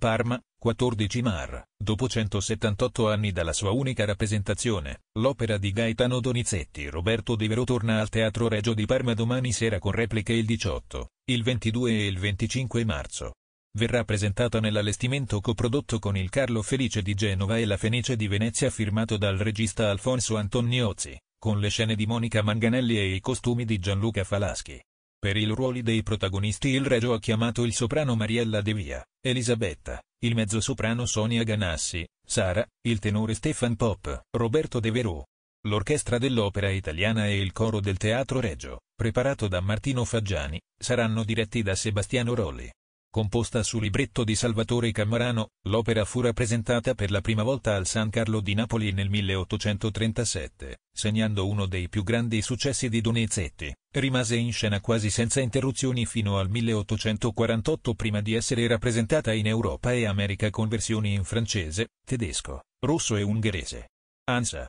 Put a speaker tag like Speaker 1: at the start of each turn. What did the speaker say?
Speaker 1: Parma, 14 Mar, dopo 178 anni dalla sua unica rappresentazione, l'opera di Gaetano Donizetti Roberto De Vero torna al Teatro Regio di Parma domani sera con repliche il 18, il 22 e il 25 marzo. Verrà presentata nell'allestimento coprodotto con il Carlo Felice di Genova e la Fenice di Venezia firmato dal regista Alfonso Antoniozzi, con le scene di Monica Manganelli e i costumi di Gianluca Falaschi. Per i ruoli dei protagonisti il Regio ha chiamato il soprano Mariella De Via. Elisabetta, il mezzosoprano Sonia Ganassi, Sara, il tenore Stefan Pop, Roberto De Verò. L'Orchestra dell'Opera Italiana e il Coro del Teatro Reggio, preparato da Martino Faggiani, saranno diretti da Sebastiano Rolli. Composta su libretto di Salvatore Cammarano, l'opera fu rappresentata per la prima volta al San Carlo di Napoli nel 1837, segnando uno dei più grandi successi di Donizetti. Rimase in scena quasi senza interruzioni fino al 1848 prima di essere rappresentata in Europa e America con versioni in francese, tedesco, russo e ungherese. Ansa,